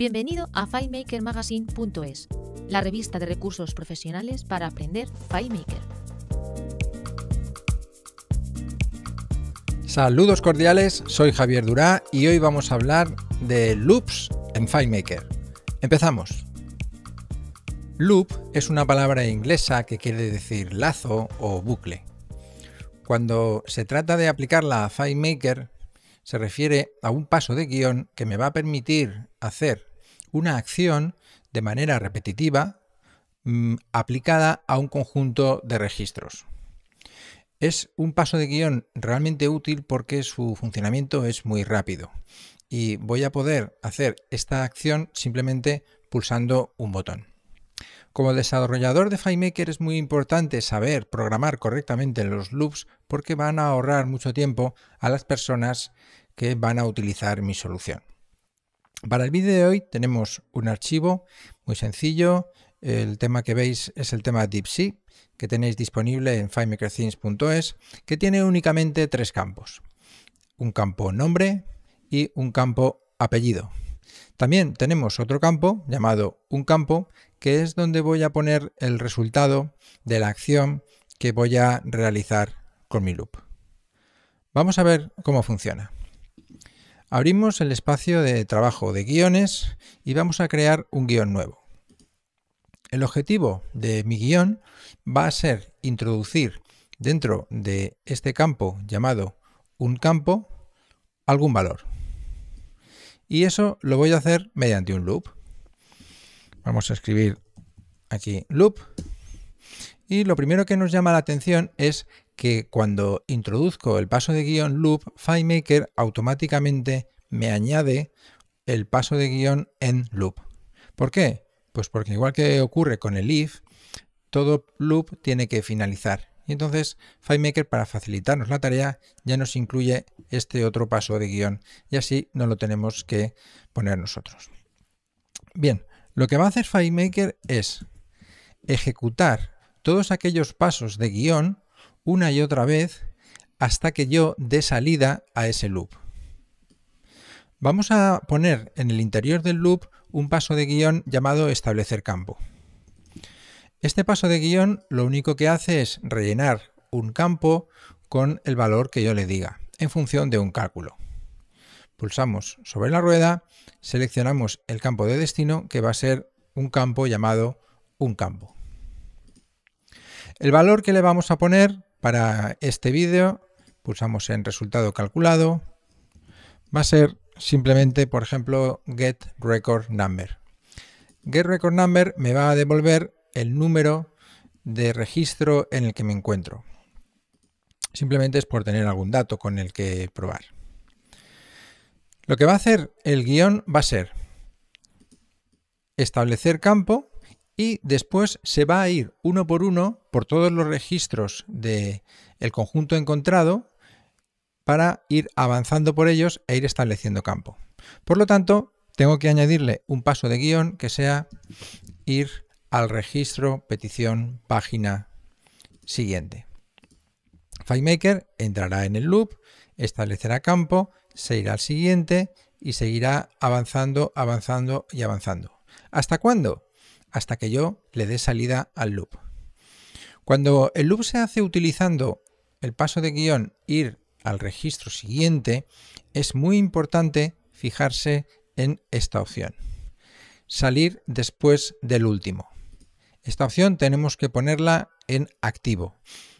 Bienvenido a FileMakerMagazine.es, la revista de recursos profesionales para aprender FileMaker. Saludos cordiales, soy Javier Durá y hoy vamos a hablar de loops en FileMaker. Empezamos. Loop es una palabra inglesa que quiere decir lazo o bucle. Cuando se trata de aplicarla a FileMaker, se refiere a un paso de guión que me va a permitir hacer una acción de manera repetitiva mm, aplicada a un conjunto de registros. Es un paso de guión realmente útil porque su funcionamiento es muy rápido y voy a poder hacer esta acción simplemente pulsando un botón. Como desarrollador de FileMaker es muy importante saber programar correctamente los loops porque van a ahorrar mucho tiempo a las personas que van a utilizar mi solución. Para el vídeo de hoy tenemos un archivo muy sencillo. El tema que veis es el tema DeepSea, que tenéis disponible en findmakerthings.es, que tiene únicamente tres campos. Un campo nombre y un campo apellido. También tenemos otro campo llamado un campo, que es donde voy a poner el resultado de la acción que voy a realizar con mi loop. Vamos a ver cómo funciona. Abrimos el espacio de trabajo de guiones y vamos a crear un guión nuevo. El objetivo de mi guión va a ser introducir dentro de este campo llamado un campo algún valor. Y eso lo voy a hacer mediante un loop. Vamos a escribir aquí loop. Y lo primero que nos llama la atención es que cuando introduzco el paso de guión loop, FileMaker automáticamente me añade el paso de guión en loop. ¿Por qué? Pues porque igual que ocurre con el if, todo loop tiene que finalizar. Y entonces FileMaker para facilitarnos la tarea ya nos incluye este otro paso de guión y así no lo tenemos que poner nosotros. Bien, lo que va a hacer FileMaker es ejecutar todos aquellos pasos de guión una y otra vez hasta que yo dé salida a ese loop. Vamos a poner en el interior del loop un paso de guión llamado establecer campo. Este paso de guión lo único que hace es rellenar un campo con el valor que yo le diga, en función de un cálculo. Pulsamos sobre la rueda, seleccionamos el campo de destino que va a ser un campo llamado un campo. El valor que le vamos a poner para este vídeo, pulsamos en resultado calculado, va a ser simplemente, por ejemplo, get record number. Get record number me va a devolver el número de registro en el que me encuentro. Simplemente es por tener algún dato con el que probar. Lo que va a hacer el guión va a ser establecer campo y después se va a ir uno por uno por todos los registros del el conjunto encontrado para ir avanzando por ellos e ir estableciendo campo. Por lo tanto, tengo que añadirle un paso de guión que sea ir al registro, petición, página siguiente. FileMaker entrará en el loop, establecerá campo, se irá al siguiente y seguirá avanzando, avanzando y avanzando. ¿Hasta cuándo? hasta que yo le dé salida al loop. Cuando el loop se hace utilizando el paso de guión ir al registro siguiente, es muy importante fijarse en esta opción. Salir después del último. Esta opción tenemos que ponerla en activo,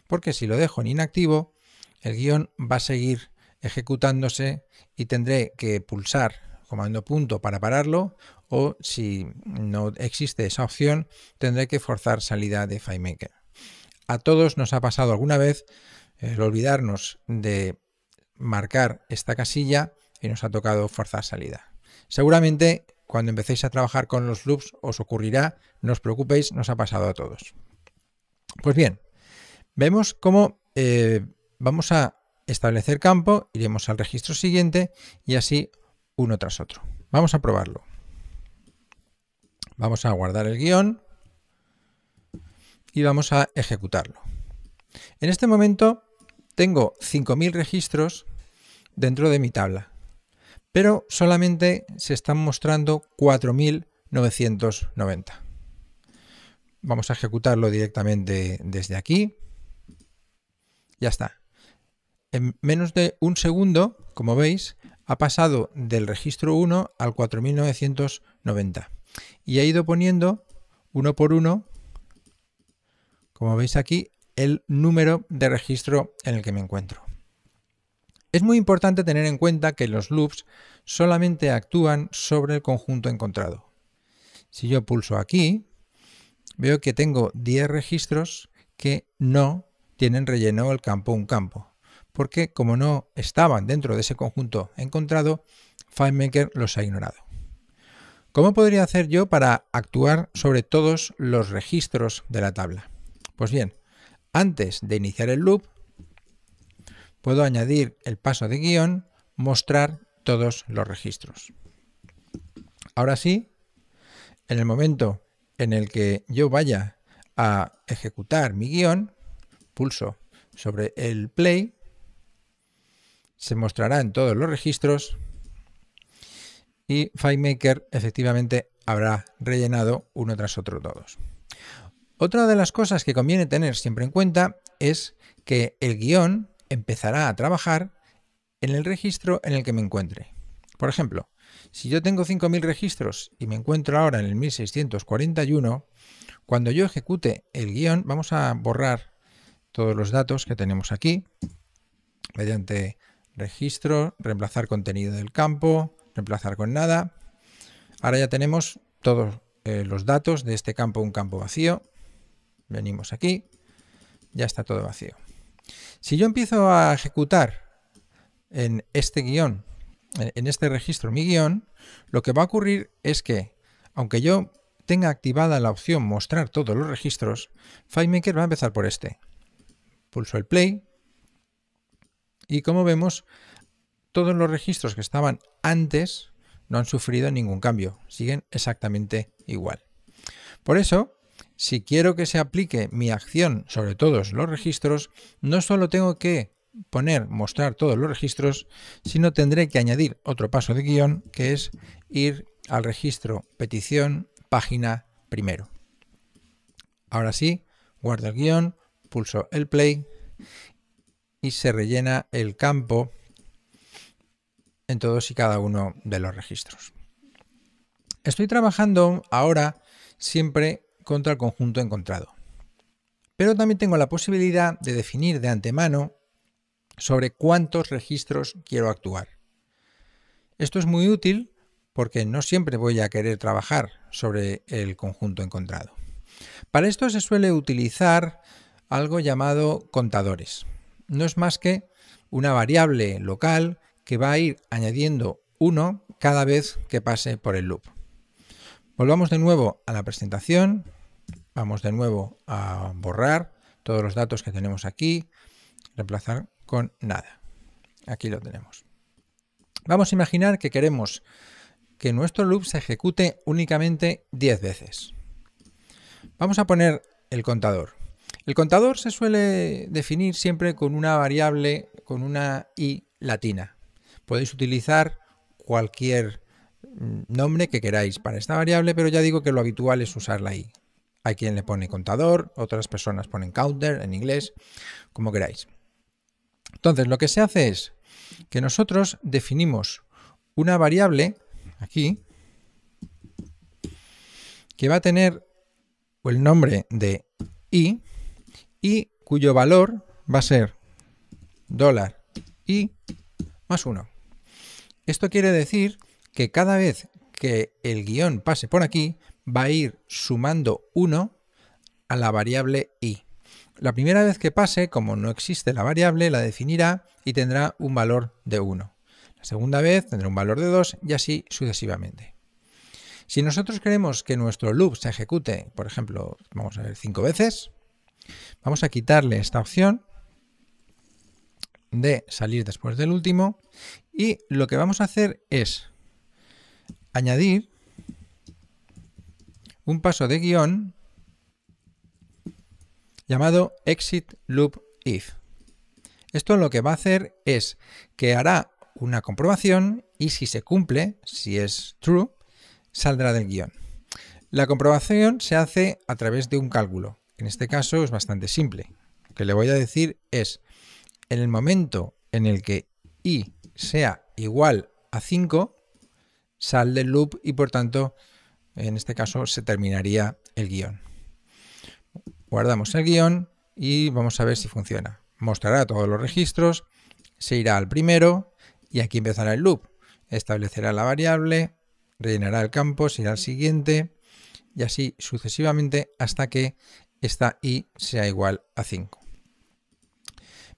porque si lo dejo en inactivo, el guión va a seguir ejecutándose y tendré que pulsar comando punto para pararlo o si no existe esa opción tendré que forzar salida de FileMaker. A todos nos ha pasado alguna vez el olvidarnos de marcar esta casilla y nos ha tocado forzar salida. Seguramente cuando empecéis a trabajar con los loops os ocurrirá, no os preocupéis, nos ha pasado a todos. Pues bien, vemos cómo eh, vamos a establecer campo, iremos al registro siguiente y así uno tras otro. Vamos a probarlo. Vamos a guardar el guión y vamos a ejecutarlo. En este momento tengo 5.000 registros dentro de mi tabla, pero solamente se están mostrando 4.990. Vamos a ejecutarlo directamente desde aquí. Ya está. En menos de un segundo como veis, ha pasado del registro 1 al 4990 y ha ido poniendo uno por uno, como veis aquí, el número de registro en el que me encuentro. Es muy importante tener en cuenta que los loops solamente actúan sobre el conjunto encontrado. Si yo pulso aquí, veo que tengo 10 registros que no tienen relleno el campo un campo porque como no estaban dentro de ese conjunto encontrado, FileMaker los ha ignorado. ¿Cómo podría hacer yo para actuar sobre todos los registros de la tabla? Pues bien, antes de iniciar el loop, puedo añadir el paso de guión, mostrar todos los registros. Ahora sí, en el momento en el que yo vaya a ejecutar mi guión, pulso sobre el play se mostrará en todos los registros y FileMaker efectivamente habrá rellenado uno tras otro todos. Otra de las cosas que conviene tener siempre en cuenta es que el guión empezará a trabajar en el registro en el que me encuentre. Por ejemplo, si yo tengo 5.000 registros y me encuentro ahora en el 1641, cuando yo ejecute el guión, vamos a borrar todos los datos que tenemos aquí mediante registro, reemplazar contenido del campo, reemplazar con nada. Ahora ya tenemos todos eh, los datos de este campo, un campo vacío. Venimos aquí, ya está todo vacío. Si yo empiezo a ejecutar en este guión, en este registro mi guión, lo que va a ocurrir es que, aunque yo tenga activada la opción mostrar todos los registros, FileMaker va a empezar por este. Pulso el play y como vemos, todos los registros que estaban antes no han sufrido ningún cambio, siguen exactamente igual. Por eso, si quiero que se aplique mi acción sobre todos los registros, no solo tengo que poner mostrar todos los registros, sino tendré que añadir otro paso de guión que es ir al registro petición página primero. Ahora sí, guardo el guión, pulso el play y se rellena el campo en todos y cada uno de los registros. Estoy trabajando ahora siempre contra el conjunto encontrado, pero también tengo la posibilidad de definir de antemano sobre cuántos registros quiero actuar. Esto es muy útil porque no siempre voy a querer trabajar sobre el conjunto encontrado. Para esto se suele utilizar algo llamado contadores no es más que una variable local que va a ir añadiendo uno cada vez que pase por el loop. Volvamos de nuevo a la presentación, vamos de nuevo a borrar todos los datos que tenemos aquí, reemplazar con nada. Aquí lo tenemos. Vamos a imaginar que queremos que nuestro loop se ejecute únicamente 10 veces. Vamos a poner el contador. El contador se suele definir siempre con una variable, con una i latina. Podéis utilizar cualquier mm, nombre que queráis para esta variable, pero ya digo que lo habitual es usar la i. Hay quien le pone contador, otras personas ponen counter en inglés, como queráis. Entonces, lo que se hace es que nosotros definimos una variable aquí que va a tener el nombre de i y cuyo valor va a ser dólar y más 1. Esto quiere decir que cada vez que el guión pase por aquí, va a ir sumando 1 a la variable i. La primera vez que pase, como no existe la variable, la definirá y tendrá un valor de 1. La segunda vez tendrá un valor de 2 y así sucesivamente. Si nosotros queremos que nuestro loop se ejecute, por ejemplo, vamos a ver 5 veces, Vamos a quitarle esta opción de salir después del último y lo que vamos a hacer es añadir un paso de guión llamado exit loop if. Esto lo que va a hacer es que hará una comprobación y si se cumple, si es true, saldrá del guión. La comprobación se hace a través de un cálculo en este caso es bastante simple. Lo que le voy a decir es, en el momento en el que i sea igual a 5, sale del loop y por tanto, en este caso, se terminaría el guión. Guardamos el guión y vamos a ver si funciona. Mostrará todos los registros, se irá al primero y aquí empezará el loop. Establecerá la variable, rellenará el campo, se irá al siguiente y así sucesivamente hasta que esta i sea igual a 5.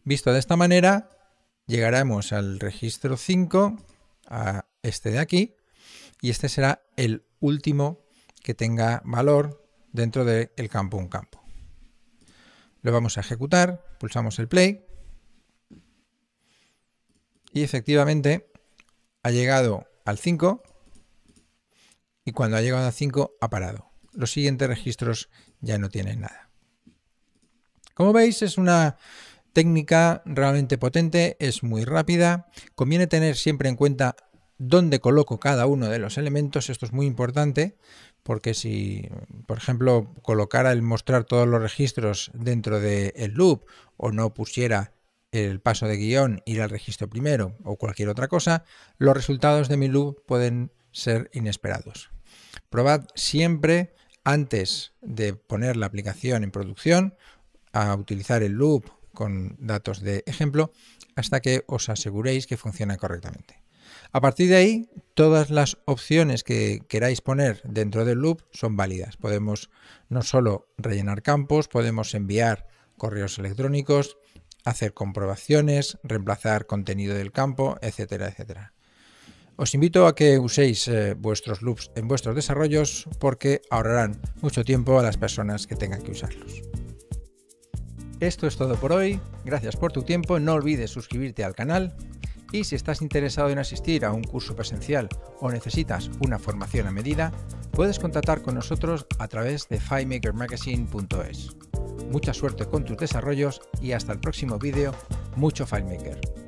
Visto de esta manera, llegaremos al registro 5, a este de aquí, y este será el último que tenga valor dentro del campo un campo. Lo vamos a ejecutar, pulsamos el play, y efectivamente ha llegado al 5, y cuando ha llegado al 5 ha parado los siguientes registros ya no tienen nada. Como veis, es una técnica realmente potente, es muy rápida. Conviene tener siempre en cuenta dónde coloco cada uno de los elementos. Esto es muy importante porque si, por ejemplo, colocara el mostrar todos los registros dentro del loop o no pusiera el paso de guión, ir al registro primero o cualquier otra cosa, los resultados de mi loop pueden ser inesperados. Probad siempre antes de poner la aplicación en producción, a utilizar el loop con datos de ejemplo, hasta que os aseguréis que funciona correctamente. A partir de ahí, todas las opciones que queráis poner dentro del loop son válidas. Podemos no solo rellenar campos, podemos enviar correos electrónicos, hacer comprobaciones, reemplazar contenido del campo, etcétera, etcétera. Os invito a que uséis eh, vuestros loops en vuestros desarrollos porque ahorrarán mucho tiempo a las personas que tengan que usarlos. Esto es todo por hoy, gracias por tu tiempo, no olvides suscribirte al canal y si estás interesado en asistir a un curso presencial o necesitas una formación a medida, puedes contactar con nosotros a través de filemakermagazine.es. Mucha suerte con tus desarrollos y hasta el próximo vídeo, mucho FileMaker.